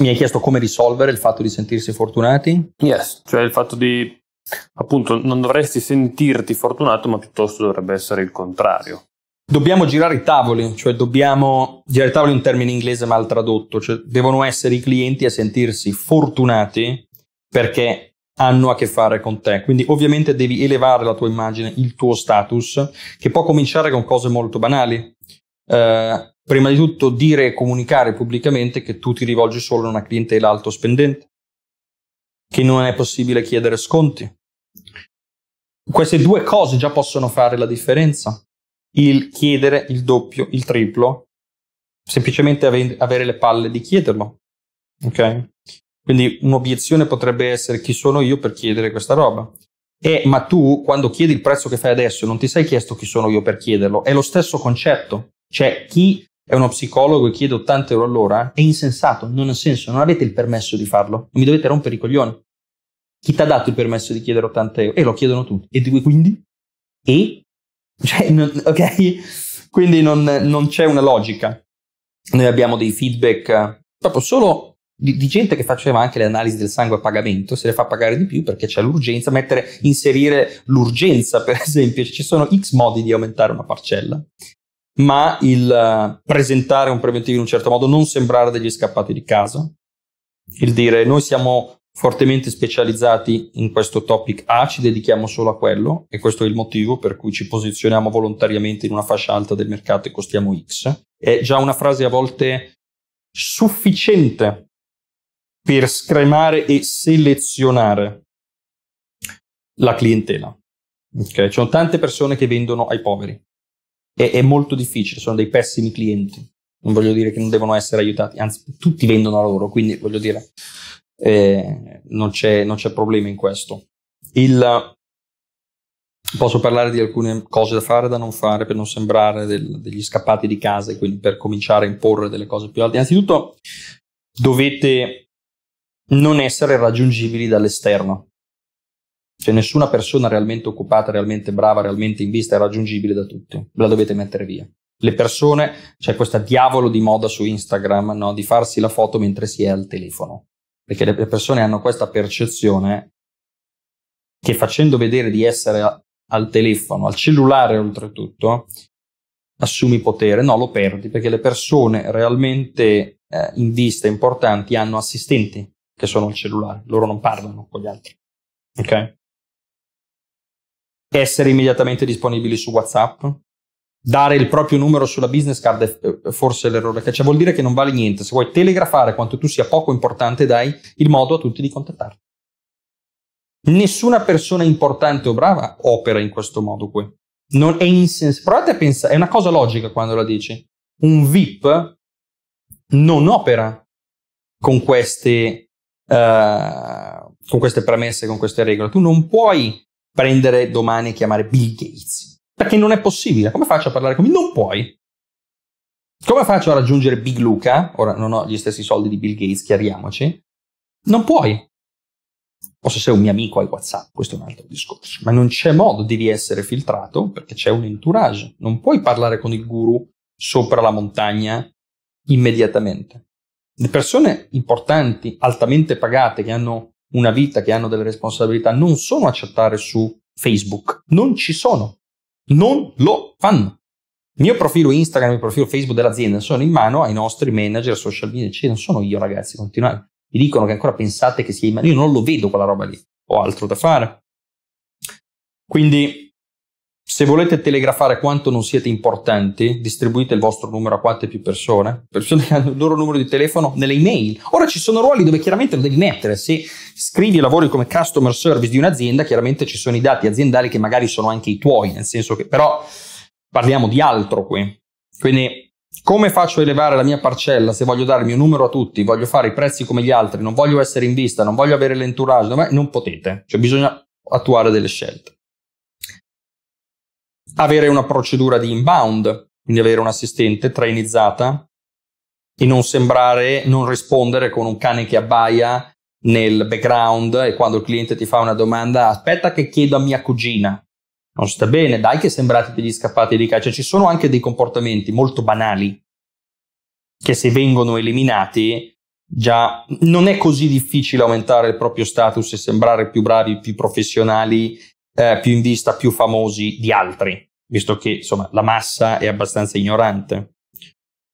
Mi hai chiesto come risolvere il fatto di sentirsi fortunati? Yes, cioè il fatto di appunto non dovresti sentirti fortunato, ma piuttosto dovrebbe essere il contrario. Dobbiamo girare i tavoli, cioè dobbiamo girare i tavoli è un termine inglese mal tradotto, cioè devono essere i clienti a sentirsi fortunati perché hanno a che fare con te. Quindi ovviamente devi elevare la tua immagine, il tuo status, che può cominciare con cose molto banali, eh, prima di tutto dire e comunicare pubblicamente che tu ti rivolgi solo a una clientela alto spendente, che non è possibile chiedere sconti. Queste due cose già possono fare la differenza. Il chiedere il doppio, il triplo, semplicemente ave- avere le palle di chiederlo. Ok? Quindi un'obiezione potrebbe essere chi sono io per chiedere questa roba. E, ma tu, quando chiedi il prezzo che fai adesso, non ti sei chiesto chi sono io per chiederlo. È lo stesso concetto. Cioè, chi è uno psicologo e chiede 80 euro all'ora è insensato, non ha senso, non avete il permesso di farlo, non mi dovete rompere i coglioni. Chi ti ha dato il permesso di chiedere 80 euro? E lo chiedono tutti. E quindi? E? Cioè, non, ok? Quindi non, non, c'è una logica. Noi abbiamo dei feedback proprio solo di, di, gente che faceva anche le analisi del sangue a pagamento, se le fa pagare di più perché c'è l'urgenza, mettere, inserire l'urgenza per esempio, ci sono x modi di aumentare una parcella ma il eh, presentare un preventivo in un certo modo, non sembrare degli scappati di casa, il dire noi siamo fortemente specializzati in questo topic A, ci dedichiamo solo a quello e questo è il motivo per cui ci posizioniamo volontariamente in una fascia alta del mercato e costiamo X. È già una frase a volte sufficiente per scremare e selezionare la clientela. Okay? Ci sono tante persone che vendono ai poveri, è, è molto difficile, sono dei pessimi clienti. Non voglio dire che non devono essere aiutati, anzi tutti vendono a loro, quindi voglio dire, eh, non, c'è, non c'è problema in questo. Il, posso parlare di alcune cose da fare e da non fare per non sembrare del, degli scappati di casa e quindi per cominciare a imporre delle cose più alte. Innanzitutto dovete non essere raggiungibili dall'esterno. Cioè nessuna persona realmente occupata, realmente brava, realmente in vista è raggiungibile da tutti. la dovete mettere via. Le persone, c'è questa diavolo di moda su Instagram, no? di farsi la foto mentre si è al telefono. Perché le persone hanno questa percezione che facendo vedere di essere al telefono, al cellulare oltretutto, assumi potere, no, lo perdi perché le persone realmente eh, in vista importanti hanno assistenti che sono al cellulare, loro non parlano con gli altri. Ok? essere immediatamente disponibili su WhatsApp, dare il proprio numero sulla business card è eh, forse l'errore cioè vuol dire che non vale niente. Se vuoi telegrafare quanto tu sia poco importante, dai il modo a tutti di contattarti. Nessuna persona importante o brava opera in questo modo qui. Non è insens- Provate a pensare, è una cosa logica quando la dici. Un VIP non opera con queste, uh, con queste premesse, con queste regole. Tu non puoi prendere domani e chiamare Bill Gates. Perché non è possibile. Come faccio a parlare con lui? Non puoi. Come faccio a raggiungere Big Luca? Ora non ho gli stessi soldi di Bill Gates, chiariamoci. Non puoi. O se sei un mio amico hai WhatsApp, questo è un altro discorso. Ma non c'è modo, di essere filtrato perché c'è un entourage. Non puoi parlare con il guru sopra la montagna immediatamente. Le persone importanti, altamente pagate, che hanno una vita, che hanno delle responsabilità, non sono a chattare su Facebook. Non ci sono. Non lo fanno. Il mio profilo Instagram e il profilo Facebook dell'azienda sono in mano ai nostri manager, social media, eccetera. Non sono io, ragazzi, continuate. Mi dicono che ancora pensate che sia in mano. Io non lo vedo quella roba lì. Ho altro da fare. Quindi se volete telegrafare quanto non siete importanti, distribuite il vostro numero a quante più persone, persone che hanno il loro numero di telefono nelle email. Ora ci sono ruoli dove chiaramente lo devi mettere, se scrivi e lavori come customer service di un'azienda, chiaramente ci sono i dati aziendali che magari sono anche i tuoi, nel senso che però parliamo di altro qui. Quindi come faccio a elevare la mia parcella se voglio dare il mio numero a tutti, voglio fare i prezzi come gli altri, non voglio essere in vista, non voglio avere l'entourage, non potete, cioè bisogna attuare delle scelte avere una procedura di inbound, quindi avere un assistente trainizzata e non sembrare, non rispondere con un cane che abbaia nel background e quando il cliente ti fa una domanda, aspetta che chiedo a mia cugina. Non sta bene, dai che sembrate degli scappati di caccia. Ci sono anche dei comportamenti molto banali che se vengono eliminati già non è così difficile aumentare il proprio status e sembrare più bravi, più professionali eh, più in vista, più famosi di altri, visto che insomma la massa è abbastanza ignorante.